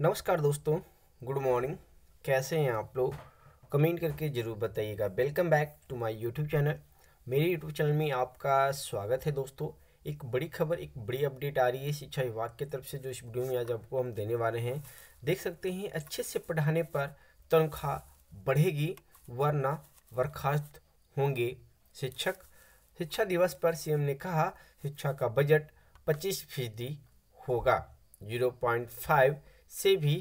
नमस्कार दोस्तों good morning कैसे हैं आप लोग कमेंट करके ज़रूर बताइएगा welcome back to my YouTube channel मेरे यूट्यूब चैनल में आपका स्वागत है दोस्तों एक बड़ी खबर एक बड़ी अपडेट आ रही है शिक्षा विभाग की तरफ से जो इस वीडियो में आज आपको हम देने वाले हैं देख सकते हैं अच्छे से पढ़ाने पर तनख्वाह बढ़ेगी वरना बर्खास्त होंगे शिक्षक शिक्षा दिवस पर सी ने कहा शिक्षा का बजट पच्चीस फीसदी होगा जीरो पॉइंट फाइव से भी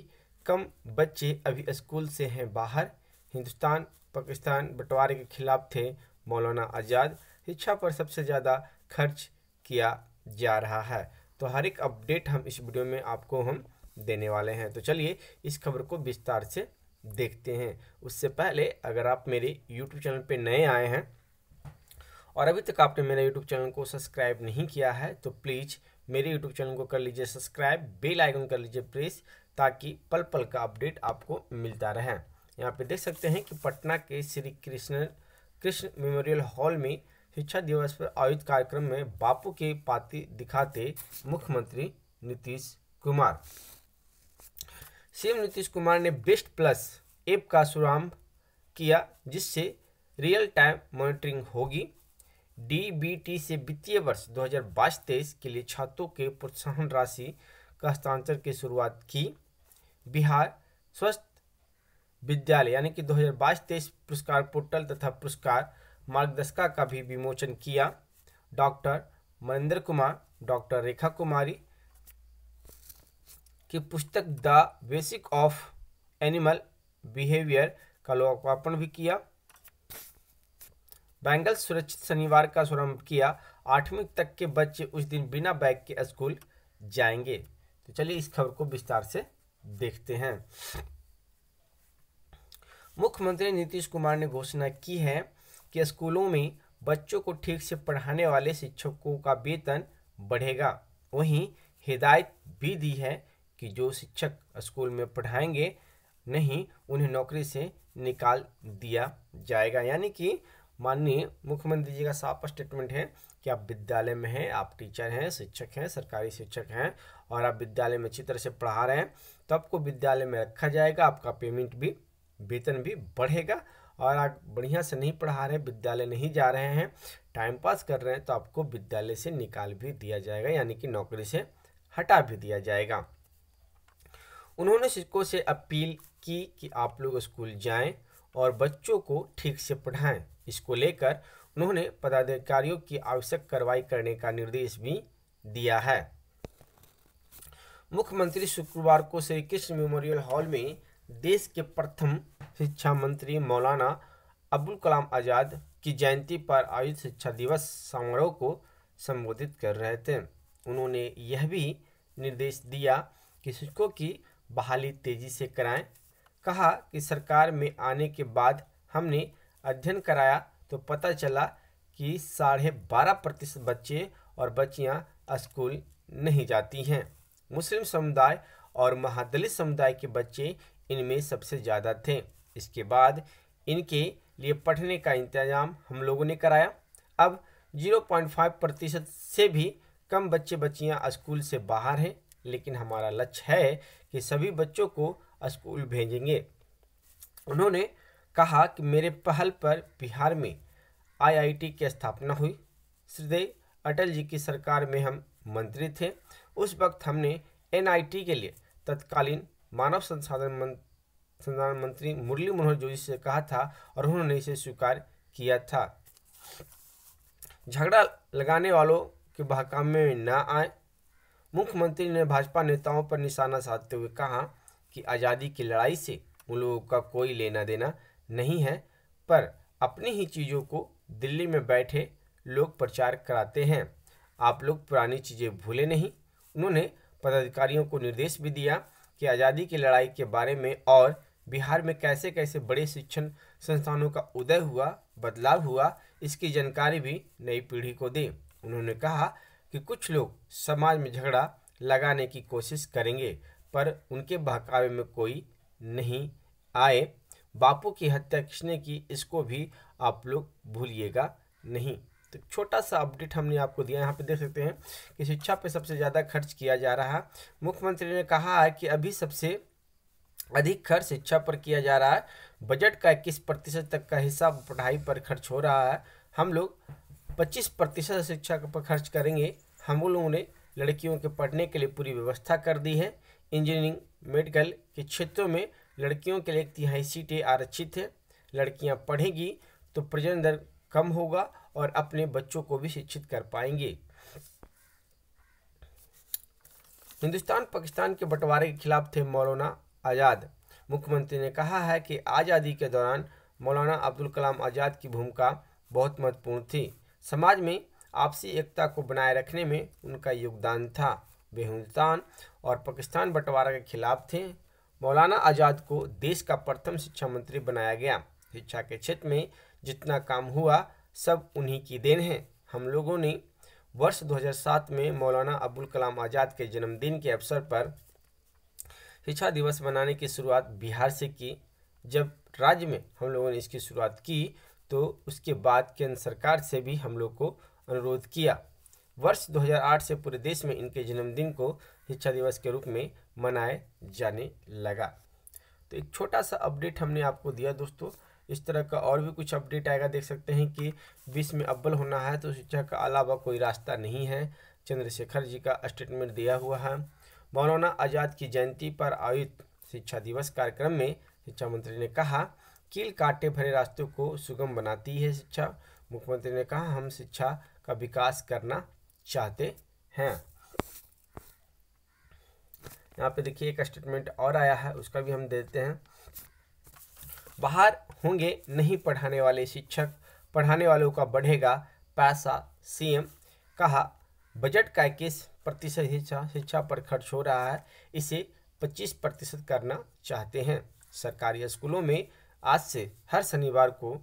कम बच्चे अभी स्कूल से हैं बाहर हिंदुस्तान पाकिस्तान बंटवारे के खिलाफ थे मौलाना आज़ाद शिक्षा पर सबसे ज़्यादा खर्च किया जा रहा है तो हर एक अपडेट हम इस वीडियो में आपको हम देने वाले हैं तो चलिए इस खबर को विस्तार से देखते हैं उससे पहले अगर आप मेरे यूट्यूब चैनल पर नए आए हैं और अभी तक आपने मेरे यूट्यूब चैनल को सब्सक्राइब नहीं किया है तो प्लीज़ मेरे यूट्यूब चैनल को कर लीजिए सब्सक्राइब बेल आइकन कर लीजिए प्रेस ताकि पल पल का अपडेट आपको मिलता रहे यहाँ पे देख सकते हैं कि पटना के श्री कृष्ण कृष्ण मेमोरियल हॉल में शिक्षा दिवस पर आयोजित कार्यक्रम में बापू के पाती दिखाते मुख्यमंत्री नीतीश कुमार सीएम नीतीश कुमार ने बेस्ट प्लस ऐप का शुभारंभ किया जिससे रियल टाइम मॉनिटरिंग होगी डीबीटी से वित्तीय वर्ष 2022-23 के लिए छात्रों के प्रोत्साहन राशि का हस्तांतरण की शुरुआत की बिहार स्वस्थ विद्यालय यानी कि 2022-23 पुरस्कार पोर्टल तथा पुरस्कार मार्गदर्शिका का भी विमोचन किया डॉक्टर महेंद्र कुमार डॉक्टर रेखा कुमारी की पुस्तक the basic of animal behaviour का लोकार्पण भी किया बैंगल सुरक्षित शनिवार का शुभारंभ किया आठवीं तक के बच्चे उस दिन बिना बैग के स्कूल जाएंगे तो चलिए इस खबर को विस्तार से देखते हैं मुख्यमंत्री नीतीश कुमार ने घोषणा की है कि स्कूलों में बच्चों को ठीक से पढ़ाने वाले शिक्षकों का वेतन बढ़ेगा वहीं हिदायत भी दी है कि जो शिक्षक स्कूल में पढ़ाएंगे नहीं उन्हें नौकरी से निकाल दिया जाएगा यानी कि माननीय मुख्यमंत्री जी का साफ स्टेटमेंट है कि आप विद्यालय में हैं आप टीचर हैं शिक्षक हैं सरकारी शिक्षक हैं और आप विद्यालय में अच्छी तरह से पढ़ा रहे हैं तो आपको विद्यालय में रखा जाएगा आपका पेमेंट भी वेतन भी बढ़ेगा और आप बढ़िया से नहीं पढ़ा रहे विद्यालय नहीं जा रहे हैं टाइम पास कर रहे हैं तो आपको विद्यालय से निकाल भी दिया जाएगा यानी कि नौकरी से हटा भी दिया जाएगा उन्होंने शिक्षकों से अपील की कि आप लोग स्कूल जाएं और बच्चों को ठीक से पढ़ाएं इसको लेकर उन्होंने पदाधिकारियों की आवश्यक कार्रवाई करने का निर्देश भी दिया है मुख्यमंत्री शुक्रवार को श्री कृष्ण मेमोरियल हॉल में देश के प्रथम शिक्षा मंत्री मौलाना अब्दुल कलाम आज़ाद की जयंती पर आयोजित शिक्षा दिवस समारोह को संबोधित कर रहे थे उन्होंने यह भी निर्देश दिया कि शिक्षकों की बहाली तेज़ी से कराएं कहा कि सरकार में आने के बाद हमने अध्ययन कराया तो पता चला कि साढ़े बारह प्रतिशत बच्चे और बच्चियां स्कूल नहीं जाती हैं मुस्लिम समुदाय और महादलित समुदाय के बच्चे इनमें सबसे ज़्यादा थे इसके बाद इनके लिए पढ़ने का इंतजाम हम लोगों ने कराया अब 0.5 प्रतिशत से भी कम बच्चे बच्चियां स्कूल से बाहर हैं लेकिन हमारा लक्ष्य है कि सभी बच्चों को स्कूल भेजेंगे उन्होंने कहा कि मेरे पहल पर बिहार में आईआईटी की स्थापना हुई श्रीदेव अटल जी की सरकार में हम मंत्री थे उस वक्त हमने एनआईटी के लिए तत्कालीन मानव संसाधन संसाधन मंत्री मुरली मनोहर जोशी से कहा था और उन्होंने इसे स्वीकार किया था झगड़ा लगाने वालों के बहकामे में न आए मुख्यमंत्री ने भाजपा नेताओं पर निशाना साधते हुए कहा कि आज़ादी की लड़ाई से उन लोगों का कोई लेना देना नहीं है पर अपनी ही चीज़ों को दिल्ली में बैठे लोग प्रचार कराते हैं आप लोग पुरानी चीज़ें भूले नहीं उन्होंने पदाधिकारियों को निर्देश भी दिया कि आज़ादी की लड़ाई के बारे में और बिहार में कैसे कैसे बड़े शिक्षण संस्थानों का उदय हुआ बदलाव हुआ इसकी जानकारी भी नई पीढ़ी को दें उन्होंने कहा कि कुछ लोग समाज में झगड़ा लगाने की कोशिश करेंगे पर उनके बहकावे में कोई नहीं आए बापू की हत्या किसने की इसको भी आप लोग भूलिएगा नहीं तो छोटा सा अपडेट हमने आपको दिया यहाँ पे देख सकते हैं कि शिक्षा पे सबसे ज़्यादा खर्च किया जा रहा है मुख्यमंत्री ने कहा है कि अभी सबसे अधिक खर्च शिक्षा पर किया जा रहा है बजट का इक्कीस प्रतिशत तक का हिस्सा पढ़ाई पर खर्च हो रहा है हम लोग पच्चीस प्रतिशत शिक्षा पर खर्च करेंगे हम लोगों ने लड़कियों के पढ़ने के लिए पूरी व्यवस्था कर दी है इंजीनियरिंग मेडिकल के क्षेत्रों में लड़कियों के लिए एक तिहाई सीटें आरक्षित है लड़कियां पढ़ेंगी तो प्रजन दर कम होगा और अपने बच्चों को भी शिक्षित कर पाएंगे हिंदुस्तान पाकिस्तान के बंटवारे के खिलाफ थे मौलाना आज़ाद मुख्यमंत्री ने कहा है कि आज़ादी के दौरान मौलाना अब्दुल कलाम आज़ाद की भूमिका बहुत महत्वपूर्ण थी समाज में आपसी एकता को बनाए रखने में उनका योगदान था वे हिंदुस्तान और पाकिस्तान बंटवारा के खिलाफ थे मौलाना आज़ाद को देश का प्रथम शिक्षा मंत्री बनाया गया शिक्षा के क्षेत्र में जितना काम हुआ सब उन्हीं की देन है हम लोगों ने वर्ष 2007 में मौलाना अबुल कलाम आज़ाद के जन्मदिन के अवसर पर शिक्षा दिवस मनाने की शुरुआत बिहार से की जब राज्य में हम लोगों ने इसकी शुरुआत की तो उसके बाद केंद्र सरकार से भी हम लोग को अनुरोध किया वर्ष 2008 से पूरे देश में इनके जन्मदिन को शिक्षा दिवस के रूप में मनाए जाने लगा तो एक छोटा सा अपडेट हमने आपको दिया दोस्तों इस तरह का और भी कुछ अपडेट आएगा देख सकते हैं कि विश्व में अव्वल होना है तो शिक्षा का अलावा कोई रास्ता नहीं है चंद्रशेखर जी का स्टेटमेंट दिया हुआ है मौलाना आज़ाद की जयंती पर आयोजित शिक्षा दिवस कार्यक्रम में शिक्षा मंत्री ने कहा कील कांटे भरे रास्तों को सुगम बनाती है शिक्षा मुख्यमंत्री ने कहा हम शिक्षा का विकास करना चाहते हैं यहाँ पे देखिए एक स्टेटमेंट और आया है उसका भी हम देते हैं बाहर होंगे नहीं पढ़ाने वाले शिक्षक पढ़ाने वालों का बढ़ेगा पैसा सीएम कहा बजट का इक्कीस प्रतिशत हिस्सा शिक्षा पर खर्च हो रहा है इसे 25 प्रतिशत करना चाहते हैं सरकारी स्कूलों में आज से हर शनिवार को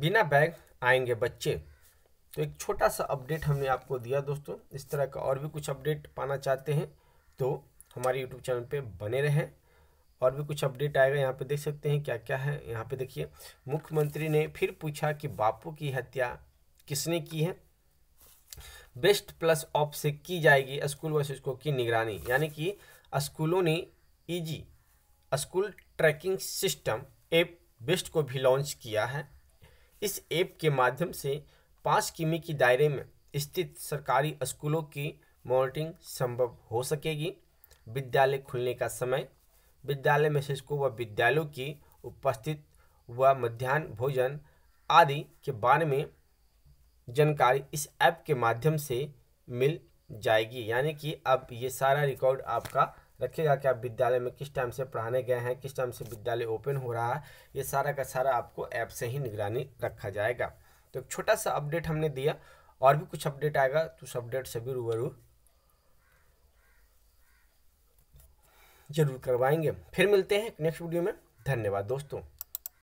बिना बैग आएंगे बच्चे तो एक छोटा सा अपडेट हमने आपको दिया दोस्तों इस तरह का और भी कुछ अपडेट पाना चाहते हैं तो हमारे यूट्यूब चैनल पे बने रहें और भी कुछ अपडेट आएगा यहाँ पे देख सकते हैं क्या क्या है यहाँ पे देखिए मुख्यमंत्री ने फिर पूछा कि बापू की हत्या किसने की है बेस्ट प्लस ऑफ से की जाएगी स्कूल व शिक्षकों की निगरानी यानी कि स्कूलों ने easy school tracking system app best को भी लॉन्च किया है इस ऐप के माध्यम से पाँच किमी की दायरे में स्थित सरकारी स्कूलों की मॉनिटरिंग संभव हो सकेगी विद्यालय खुलने का समय विद्यालय में शिक्षकों व विद्यालयों की उपस्थित व मध्यान्ह भोजन आदि के बारे में जानकारी इस ऐप के माध्यम से मिल जाएगी यानी कि अब ये सारा रिकॉर्ड आपका रखिएगा कि आप विद्यालय में किस टाइम से पढ़ाने गए हैं किस टाइम से विद्यालय ओपन हो रहा है ये सारा का सारा आपको ऐप से ही निगरानी रखा जाएगा तो एक छोटा सा अपडेट हमने दिया और भी कुछ अपडेट आएगा तो उस अपडेट से भी रूबरू जरूर करवाएंगे फिर मिलते हैं नेक्स्ट वीडियो में धन्यवाद दोस्तों